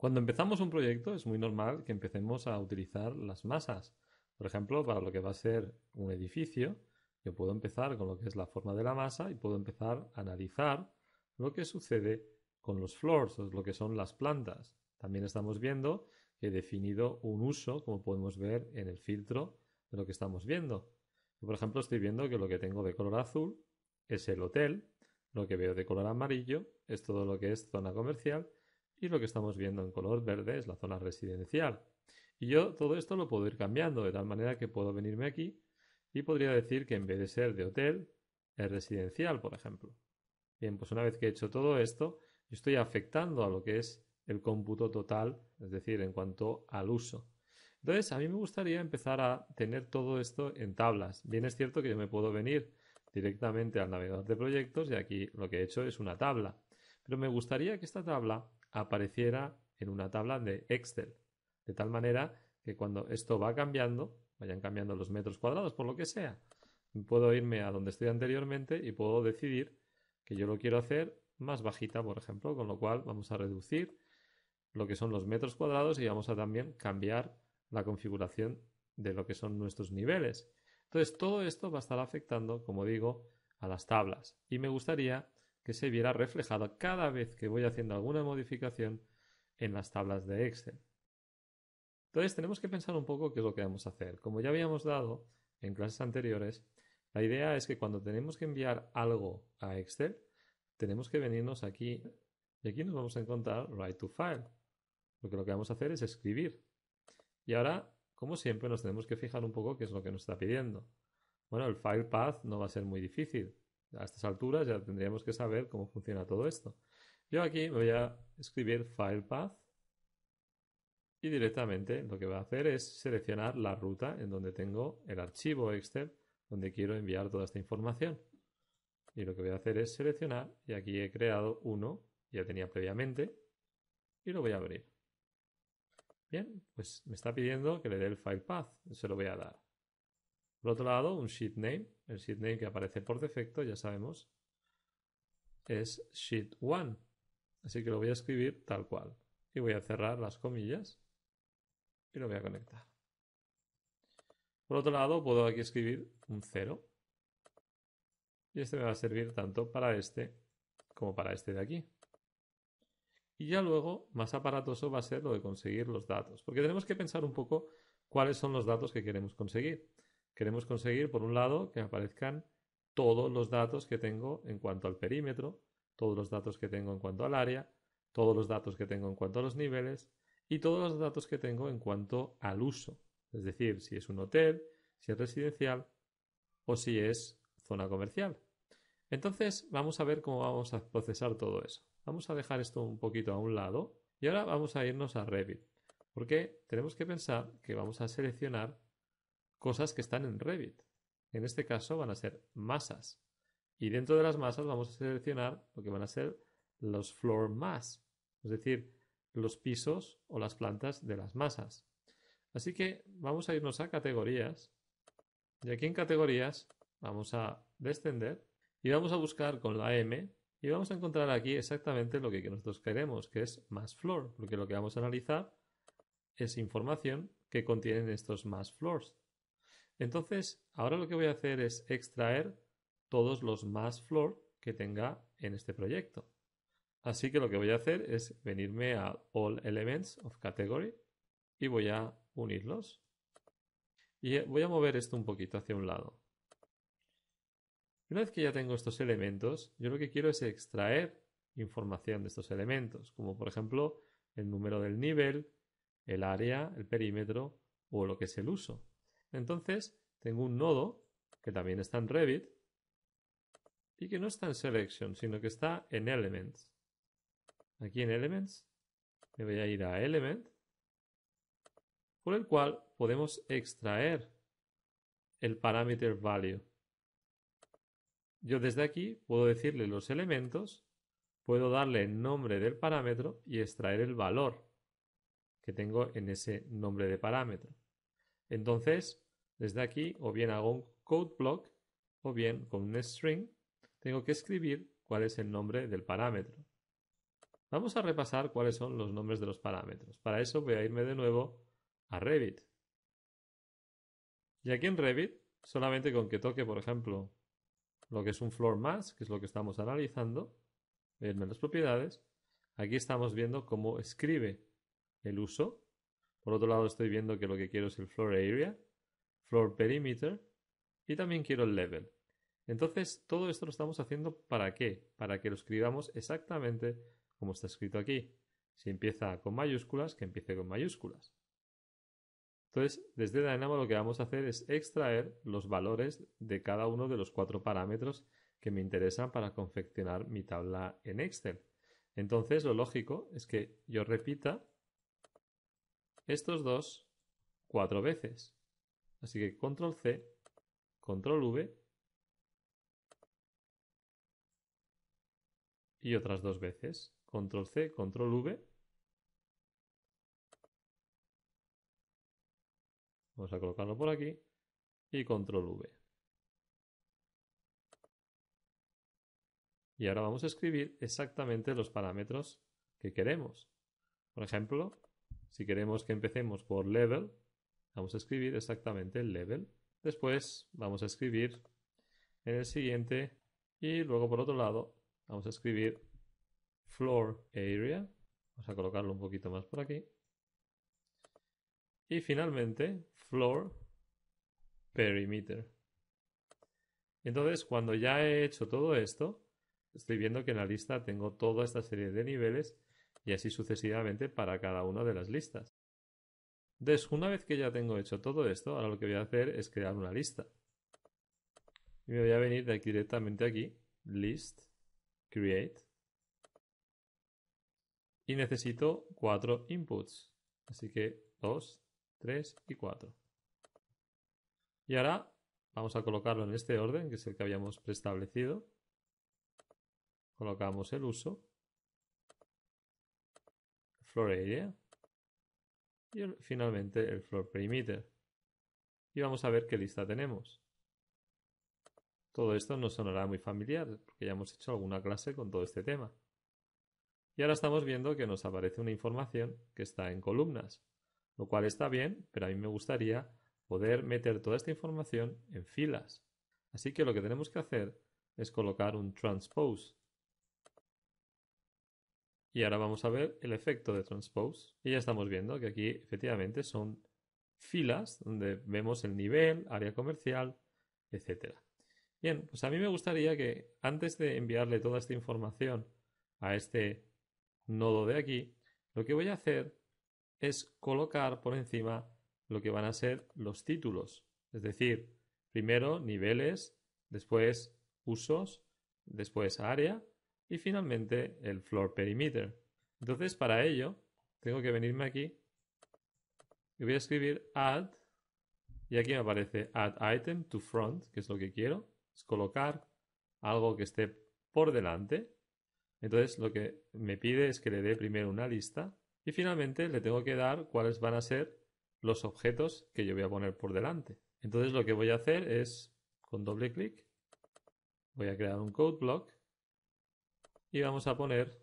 Cuando empezamos un proyecto es muy normal que empecemos a utilizar las masas. Por ejemplo, para lo que va a ser un edificio, yo puedo empezar con lo que es la forma de la masa y puedo empezar a analizar lo que sucede con los floors, lo que son las plantas. También estamos viendo que he definido un uso, como podemos ver en el filtro de lo que estamos viendo. por ejemplo, estoy viendo que lo que tengo de color azul es el hotel, lo que veo de color amarillo es todo lo que es zona comercial y lo que estamos viendo en color verde es la zona residencial. Y yo todo esto lo puedo ir cambiando de tal manera que puedo venirme aquí y podría decir que en vez de ser de hotel, es residencial, por ejemplo. Bien, pues una vez que he hecho todo esto, estoy afectando a lo que es el cómputo total, es decir, en cuanto al uso. Entonces, a mí me gustaría empezar a tener todo esto en tablas. Bien es cierto que yo me puedo venir directamente al navegador de proyectos y aquí lo que he hecho es una tabla. Pero me gustaría que esta tabla apareciera en una tabla de Excel, de tal manera que cuando esto va cambiando, vayan cambiando los metros cuadrados, por lo que sea, puedo irme a donde estoy anteriormente y puedo decidir que yo lo quiero hacer más bajita, por ejemplo, con lo cual vamos a reducir lo que son los metros cuadrados y vamos a también cambiar la configuración de lo que son nuestros niveles. Entonces, todo esto va a estar afectando, como digo, a las tablas. Y me gustaría que se viera reflejado cada vez que voy haciendo alguna modificación en las tablas de Excel. Entonces tenemos que pensar un poco qué es lo que vamos a hacer. Como ya habíamos dado en clases anteriores, la idea es que cuando tenemos que enviar algo a Excel, tenemos que venirnos aquí y aquí nos vamos a encontrar Write to File, porque lo que vamos a hacer es escribir. Y ahora, como siempre, nos tenemos que fijar un poco qué es lo que nos está pidiendo. Bueno, el file path no va a ser muy difícil a estas alturas ya tendríamos que saber cómo funciona todo esto. Yo aquí voy a escribir file path y directamente lo que voy a hacer es seleccionar la ruta en donde tengo el archivo Excel donde quiero enviar toda esta información. Y lo que voy a hacer es seleccionar y aquí he creado uno, ya tenía previamente, y lo voy a abrir. Bien, pues me está pidiendo que le dé el file path, se lo voy a dar. Por otro lado, un sheet name, el sheet name que aparece por defecto, ya sabemos, es sheet 1. Así que lo voy a escribir tal cual. Y voy a cerrar las comillas y lo voy a conectar. Por otro lado, puedo aquí escribir un 0. Y este me va a servir tanto para este como para este de aquí. Y ya luego, más aparatoso va a ser lo de conseguir los datos, porque tenemos que pensar un poco cuáles son los datos que queremos conseguir. Queremos conseguir, por un lado, que aparezcan todos los datos que tengo en cuanto al perímetro, todos los datos que tengo en cuanto al área, todos los datos que tengo en cuanto a los niveles y todos los datos que tengo en cuanto al uso. Es decir, si es un hotel, si es residencial o si es zona comercial. Entonces, vamos a ver cómo vamos a procesar todo eso. Vamos a dejar esto un poquito a un lado y ahora vamos a irnos a Revit. Porque tenemos que pensar que vamos a seleccionar cosas que están en Revit. En este caso van a ser masas. Y dentro de las masas vamos a seleccionar lo que van a ser los floor mass, es decir, los pisos o las plantas de las masas. Así que vamos a irnos a categorías. Y aquí en categorías vamos a descender y vamos a buscar con la M y vamos a encontrar aquí exactamente lo que nosotros queremos, que es mass floor, porque lo que vamos a analizar es información que contienen estos mass floors. Entonces, ahora lo que voy a hacer es extraer todos los más floor que tenga en este proyecto. Así que lo que voy a hacer es venirme a All Elements of Category y voy a unirlos. Y eh, voy a mover esto un poquito hacia un lado. Una vez que ya tengo estos elementos, yo lo que quiero es extraer información de estos elementos, como por ejemplo el número del nivel, el área, el perímetro o lo que es el uso. Entonces, tengo un nodo que también está en Revit y que no está en Selection, sino que está en Elements. Aquí en Elements me voy a ir a Element, por el cual podemos extraer el parameter value. Yo desde aquí puedo decirle los elementos, puedo darle el nombre del parámetro y extraer el valor que tengo en ese nombre de parámetro. Entonces, desde aquí, o bien hago un code block, o bien con un string, tengo que escribir cuál es el nombre del parámetro. Vamos a repasar cuáles son los nombres de los parámetros. Para eso voy a irme de nuevo a Revit. Y aquí en Revit, solamente con que toque, por ejemplo, lo que es un floor más que es lo que estamos analizando, irme las propiedades, aquí estamos viendo cómo escribe el uso por otro lado, estoy viendo que lo que quiero es el floor area, floor perimeter y también quiero el level. Entonces, todo esto lo estamos haciendo para qué? Para que lo escribamos exactamente como está escrito aquí. Si empieza con mayúsculas, que empiece con mayúsculas. Entonces, desde Dynamo lo que vamos a hacer es extraer los valores de cada uno de los cuatro parámetros que me interesan para confeccionar mi tabla en Excel. Entonces, lo lógico es que yo repita estos dos cuatro veces. Así que control C, control V y otras dos veces. Control C, control V. Vamos a colocarlo por aquí y control V. Y ahora vamos a escribir exactamente los parámetros que queremos. Por ejemplo, si queremos que empecemos por level, vamos a escribir exactamente el level. Después vamos a escribir en el siguiente y luego por otro lado vamos a escribir floor area. Vamos a colocarlo un poquito más por aquí. Y finalmente floor perimeter. Entonces cuando ya he hecho todo esto, estoy viendo que en la lista tengo toda esta serie de niveles y así sucesivamente para cada una de las listas. Entonces, una vez que ya tengo hecho todo esto, ahora lo que voy a hacer es crear una lista. Y me voy a venir aquí directamente aquí, list, create. Y necesito cuatro inputs. Así que 2, 3 y 4. Y ahora vamos a colocarlo en este orden, que es el que habíamos preestablecido. Colocamos el uso floor area y finalmente el floor perimeter. Y vamos a ver qué lista tenemos. Todo esto nos sonará muy familiar porque ya hemos hecho alguna clase con todo este tema. Y ahora estamos viendo que nos aparece una información que está en columnas, lo cual está bien, pero a mí me gustaría poder meter toda esta información en filas. Así que lo que tenemos que hacer es colocar un transpose y ahora vamos a ver el efecto de transpose. Y ya estamos viendo que aquí efectivamente son filas donde vemos el nivel, área comercial, etc. Bien, pues a mí me gustaría que antes de enviarle toda esta información a este nodo de aquí, lo que voy a hacer es colocar por encima lo que van a ser los títulos. Es decir, primero niveles, después usos, después área y finalmente el floor perimeter. Entonces para ello tengo que venirme aquí y voy a escribir add y aquí me aparece add item to front, que es lo que quiero, es colocar algo que esté por delante. Entonces lo que me pide es que le dé primero una lista y finalmente le tengo que dar cuáles van a ser los objetos que yo voy a poner por delante. Entonces lo que voy a hacer es con doble clic voy a crear un code block y vamos a poner,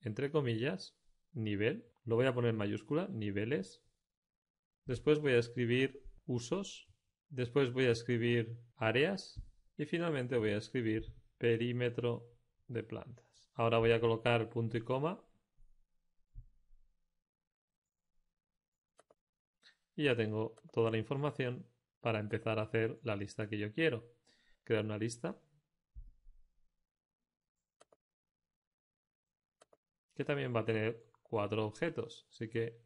entre comillas, nivel. Lo voy a poner mayúscula, niveles. Después voy a escribir usos. Después voy a escribir áreas. Y finalmente voy a escribir perímetro de plantas. Ahora voy a colocar punto y coma. Y ya tengo toda la información para empezar a hacer la lista que yo quiero. Crear una lista que también va a tener cuatro objetos. Así que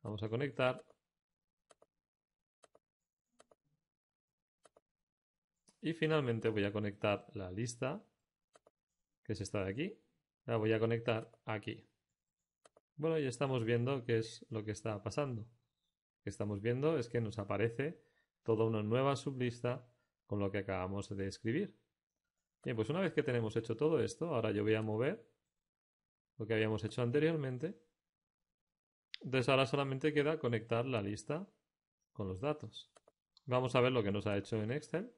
vamos a conectar. Y finalmente voy a conectar la lista, que es esta de aquí. La voy a conectar aquí. Bueno, ya estamos viendo qué es lo que está pasando. que estamos viendo es que nos aparece toda una nueva sublista con lo que acabamos de escribir. Bien, pues una vez que tenemos hecho todo esto, ahora yo voy a mover lo que habíamos hecho anteriormente. Entonces ahora solamente queda conectar la lista con los datos. Vamos a ver lo que nos ha hecho en Excel.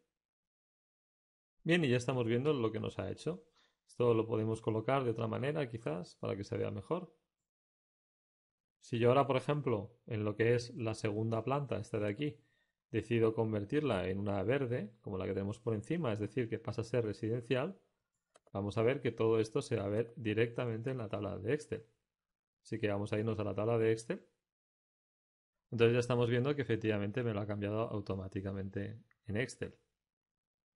Bien, y ya estamos viendo lo que nos ha hecho. Esto lo podemos colocar de otra manera, quizás, para que se vea mejor. Si yo ahora, por ejemplo, en lo que es la segunda planta, esta de aquí, decido convertirla en una verde, como la que tenemos por encima, es decir, que pasa a ser residencial, vamos a ver que todo esto se va a ver directamente en la tabla de Excel. Así que vamos a irnos a la tabla de Excel. Entonces ya estamos viendo que efectivamente me lo ha cambiado automáticamente en Excel.